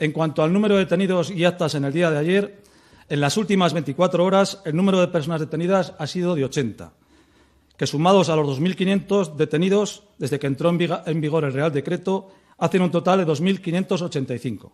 En cuanto al número de detenidos y actas en el día de ayer, en las últimas 24 horas el número de personas detenidas ha sido de 80, que sumados a los 2.500 detenidos desde que entró en vigor el Real Decreto, hacen un total de 2.585.